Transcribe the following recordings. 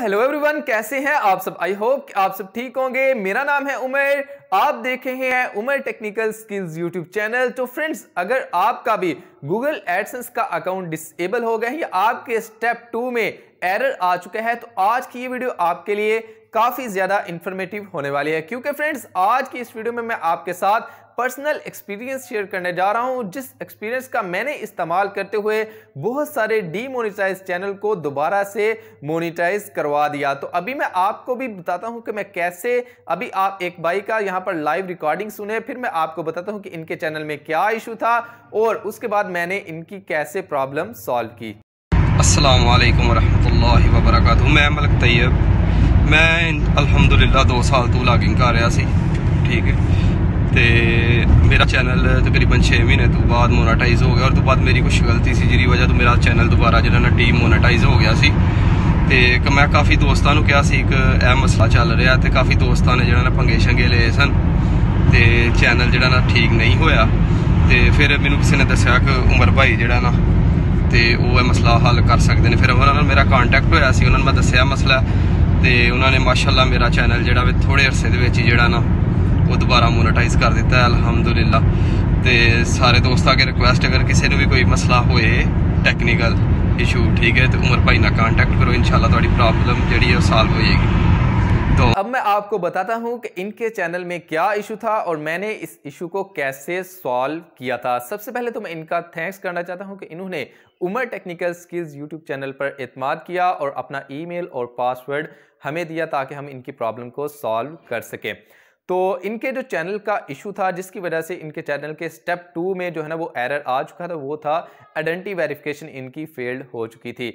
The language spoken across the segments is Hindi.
हेलो एवरीवन कैसे हैं आप सब आई होप आप सब ठीक होंगे मेरा नाम है उमर आप देख रहे हैं Umar technical skills YouTube channel तो फ्रेंड्स अगर आपका भी गूगल एडसेंस का अकाउंट डिसेबल हो गया है या आपके स्टेप टू में एरर आ चुका है तो आज की ये वीडियो आपके लिए काफ़ी ज़्यादा इंफॉर्मेटिव होने वाली है क्योंकि फ्रेंड्स आज की इस वीडियो में मैं आपके साथ पर्सनल एक्सपीरियंस शेयर करने जा रहा हूँ जिस एक्सपीरियंस का मैंने इस्तेमाल करते हुए बहुत सारे डीमोनिटाइज चैनल को दोबारा से मोनिटाइज करवा दिया तो अभी मैं आपको भी बताता हूँ कि मैं कैसे अभी आप एक बाई का यहाँ पर लाइव रिकॉर्डिंग सुने फिर मैं आपको बताता हूँ कि इनके चैनल में क्या इशू था और उसके बाद मैंने इनकी कैसे प्रॉब्लम सॉल्व की असलम वरह वबरक मैं मलक तैयब मैं अलहमदुल्ला दो साल तू लागिंग कर रहा ठीक है ਤੇ ਮੇਰਾ ਚੈਨਲ ਤਕਰੀਬਨ 6 ਮਹੀਨੇ ਤੋਂ ਬਾਅਦ ਮੋਨਟਾਈਜ਼ ਹੋ ਗਿਆ ਔਰ ਤੋਂ ਬਾਅਦ ਮੇਰੀ ਕੁਝ ਗਲਤੀ ਸੀ ਜਿਹਦੀ ਵਜ੍ਹਾ ਤੋਂ ਮੇਰਾ ਚੈਨਲ ਦੁਬਾਰਾ ਜਿਹੜਾ ਨਾ ਮੋਨਟਾਈਜ਼ ਹੋ ਗਿਆ ਸੀ ਤੇ ਕਿ ਮੈਂ ਕਾਫੀ ਦੋਸਤਾਂ ਨੂੰ ਕਿਹਾ ਸੀ ਇੱਕ ਇਹ ਮਸਲਾ ਚੱਲ ਰਿਹਾ ਤੇ ਕਾਫੀ ਦੋਸਤਾਂ ਨੇ ਜਿਹੜਾ ਨਾ ਪੰਗੇ ਸ਼ੰਗੇ ਲਏ ਸਨ ਤੇ ਚੈਨਲ ਜਿਹੜਾ ਨਾ ਠੀਕ ਨਹੀਂ ਹੋਇਆ ਤੇ ਫਿਰ ਮੈਨੂੰ ਕਿਸੇ ਨੇ ਦੱਸਿਆ ਕਿ ਉਮਰ ਭਾਈ ਜਿਹੜਾ ਨਾ ਤੇ ਉਹ ਇਹ ਮਸਲਾ ਹੱਲ ਕਰ ਸਕਦੇ ਨੇ ਫਿਰ ਉਹਨਾਂ ਨਾਲ ਮੇਰਾ ਕੰਟੈਕਟ ਹੋਇਆ ਸੀ ਉਹਨਾਂ ਨੂੰ ਮੈਂ ਦੱਸਿਆ ਮਸਲਾ ਤੇ ਉਹਨਾਂ ਨੇ ਮਾਸ਼ਾਅੱਲਾ ਮੇਰਾ ਚੈਨਲ ਜਿਹੜਾ ਵੇ ਥੋੜੇ ਅਰਸੇ ਦੇ ਵਿੱਚ ਜਿਹੜਾ ਨਾ ਉਹ दोबारा ਮੋਨੇਟਾਈਜ਼ कर दिता अलहमदुल्ला तो सारे दोस्त ਕੇ रिक्वेस्ट अगर किसी ਨੂੰ ਵੀ ਕੋਈ ਮਸਲਾ ਹੋਏ ਟੈਕਨੀਕਲ ਇਸ਼ੂ ਠੀਕ ਹੈ ਤੇ ਉਮਰ ਭਾਈ ਨਾਲ कांटेक्ट करो इनशाला ਤੁਹਾਡੀ ਪ੍ਰੋਬਲਮ ਜਿਹੜੀ ਹੈ ਉਹ जाएगी तो अब मैं आपको बताता हूँ कि इनके चैनल में क्या इशू था और मैंने इस इशू को कैसे सॉल्व किया था सबसे पहले तो मैं इनका थैंक्स करना चाहता हूँ कि इन्होंने Umar technical skills YouTube channel पर अतमाद किया और अपना ईमेल और पासवर्ड हमें दिया ताकि हम इनकी प्रॉब्लम को सॉल्व कर सकें तो इनके जो चैनल का इशू था जिसकी वजह से इनके चैनल के स्टेप टू में जो है ना वो एरर आ चुका था वो था आइडेंटिटी वेरिफिकेशन इनकी फेल्ड हो चुकी थी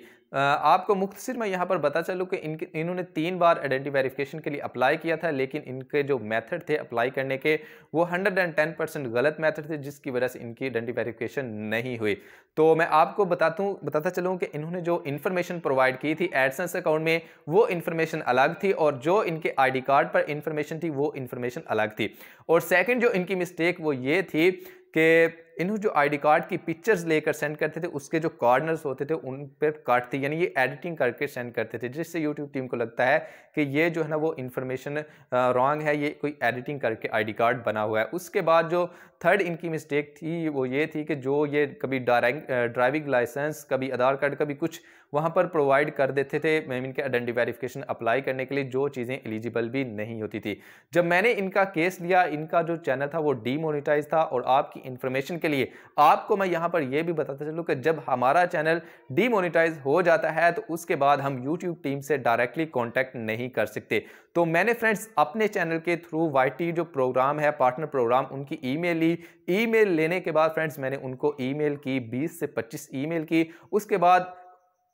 आपको मुख्तर मैं यहाँ पर बता चलूँ कि इनके इन्होंने तीन बार आइडेंटी वेरिफिकेशन के लिए अप्लाई किया था लेकिन इनके जो मेथड थे अप्लाई करने के वो हंड्रेड एंड टेन परसेंट गलत मेथड थे जिसकी वजह से इनकी आइडेंटी वेरिफिकेशन नहीं हुई तो मैं आपको बताता बताता चलूँ कि इन्होंने जो इन्फॉर्मेशन प्रोवाइड की थी एडसेंस अकाउंट में वो इन्फॉर्मेशन अलग थी और जो इनके आई कार्ड पर इन्फॉर्मेशन थी वो इन्फॉर्मेशन अलग थी और सेकेंड जो इनकी मिस्टेक वो ये थी कि इन्हों जो आईडी कार्ड की पिक्चर्स लेकर सेंड करते थे उसके जो कॉर्नर्स होते थे उन पर काटते यानी ये एडिटिंग करके सेंड करते थे जिससे यूट्यूब टीम को लगता है कि ये जो है ना वो इन्फॉर्मेशन रॉन्ग है ये कोई एडिटिंग करके आईडी कार्ड बना हुआ है उसके बाद जो थर्ड इनकी मिस्टेक थी वो ये थी कि जो ये कभी ड्राइविंग लाइसेंस कभी आधार कार्ड कभी कुछ वहाँ पर प्रोवाइड कर देते थे इनके आइडेंटी वेरिफिकेशन अप्लाई करने के लिए जो चीज़ें एलिजिबल भी नहीं होती थी जब मैंने इनका केस लिया इनका जो चैनल था वो डीमोनिटाइज था और आपकी इन्फॉर्मेशन के लिए आपको मैं यहां पर यह भी बताता चलूँ कि जब हमारा चैनल डीमोनिटाइज हो जाता है तो उसके बाद हम यूट्यूब टीम से डायरेक्टली कॉन्टैक्ट नहीं कर सकते तो मैंने फ्रेंड्स अपने चैनल के थ्रू वाई जो प्रोग्राम है पार्टनर प्रोग्राम उनकी ईमेल ली ईमेल लेने के बाद फ्रेंड्स मैंने उनको ईमेल की 20 से 25 ईमेल की उसके बाद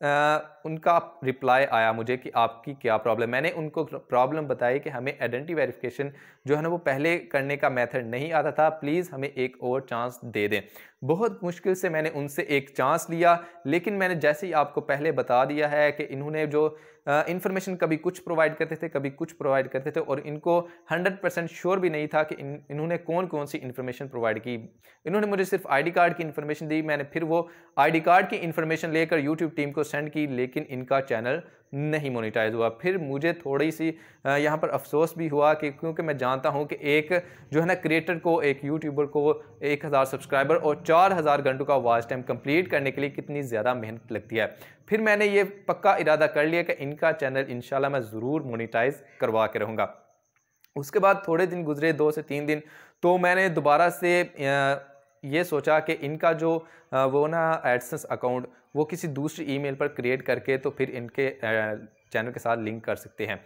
उनका रिप्लाई आया मुझे कि आपकी क्या प्रॉब्लम मैंने उनको प्रॉब्लम बताई कि हमें आइडेंटिटी वेरिफिकेशन जो है ना वो पहले करने का मेथड नहीं आता था प्लीज़ हमें एक और चांस दे दें बहुत मुश्किल से मैंने उनसे एक चांस लिया लेकिन मैंने जैसे ही आपको पहले बता दिया है कि इन्होंने जो इन्फॉर्मेशन कभी कुछ प्रोवाइड करते थे कभी कुछ प्रोवाइड करते थे और इनको 100 परसेंट श्योर भी नहीं था कि इन इन्होंने कौन कौन सी इन्फॉर्मेशन प्रोवाइड की इन्होंने मुझे सिर्फ आईडी कार्ड की इन्फॉर्मेशन दी मैंने फिर वो आईडी कार्ड की इन्फॉर्मेशन लेकर यूट्यूब टीम को सेंड की लेकिन इनका चैनल नहीं मोनिटाइज हुआ फिर मुझे थोड़ी सी यहाँ पर अफसोस भी हुआ कि क्योंकि मैं जानता हूँ कि एक जो है ना क्रिएटर को एक यूट्यूबर को एक हज़ार सब्सक्राइबर और चार हज़ार घंटों का वॉच टाइम कंप्लीट करने के लिए कितनी ज़्यादा मेहनत लगती है फिर मैंने ये पक्का इरादा कर लिया कि इनका चैनल इन मैं ज़रूर मोनिटाइज करवा के रहूँगा उसके बाद थोड़े दिन गुजरे दो से तीन दिन तो मैंने दोबारा से ये सोचा कि इनका जो वो ना एडसेंस अकाउंट वो किसी दूसरी ईमेल पर क्रिएट करके तो फिर इनके चैनल के साथ लिंक कर सकते हैं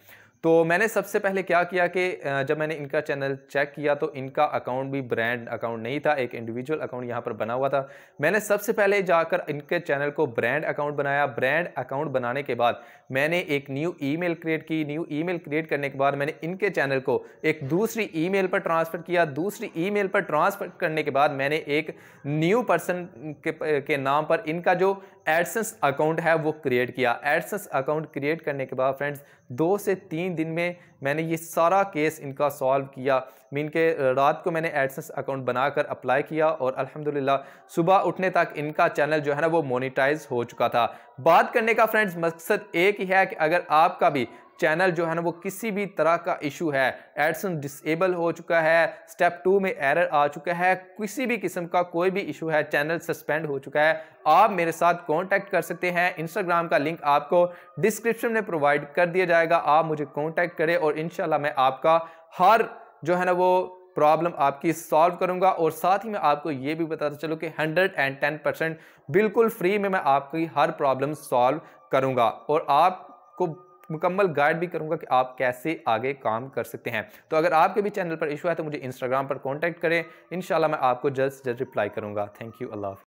तो मैंने सबसे पहले क्या किया कि जब मैंने इनका चैनल चेक किया तो इनका अकाउंट भी ब्रांड अकाउंट नहीं था एक इंडिविजुअल अकाउंट यहाँ पर बना हुआ था मैंने सबसे पहले जाकर इनके चैनल को ब्रांड अकाउंट बनाया ब्रांड अकाउंट बनाने के बाद मैंने एक न्यू ईमेल क्रिएट की न्यू ईमेल क्रिएट करने के बाद मैंने इनके चैनल को एक दूसरी ई पर ट्रांसफ़र किया दूसरी ई पर ट्रांसफ़र करने के बाद मैंने एक न्यू पर्सन के, के नाम पर इनका जो एडसेंस अकाउंट है वो क्रिएट किया एडसेंस अकाउंट क्रिएट करने के बाद फ्रेंड्स दो से तीन दिन में मैंने ये सारा केस इनका सॉल्व किया मीन के रात को मैंने एडसेंस अकाउंट बनाकर अप्लाई किया और अल्हम्दुलिल्लाह सुबह उठने तक इनका चैनल जो है ना वो मोनिटाइज हो चुका था बात करने का फ्रेंड्स मकसद एक ही है कि अगर आपका भी चैनल जो है ना वो किसी भी तरह का इशू है एडसन डिसेबल हो चुका है स्टेप टू में एरर आ चुका है किसी भी किस्म का कोई भी इशू है चैनल सस्पेंड हो चुका है आप मेरे साथ कांटेक्ट कर सकते हैं इंस्टाग्राम का लिंक आपको डिस्क्रिप्शन में प्रोवाइड कर दिया जाएगा आप मुझे कॉन्टैक्ट करें और इन मैं आपका हर जो है ना वो प्रॉब्लम आपकी सॉल्व करूंगा और साथ ही मैं आपको ये भी बताता चलूँ कि 110 परसेंट बिल्कुल फ्री में मैं आपकी हर प्रॉब्लम सॉल्व करूंगा और आपको मुकम्मल गाइड भी करूँगा कि आप कैसे आगे काम कर सकते हैं तो अगर आपके भी चैनल पर इशू है तो मुझे इंस्टाग्राम पर कॉन्टैक्ट करें इन मैं आपको जल्द से जल्द रिप्लाई करूँगा थैंक यू अल्लाह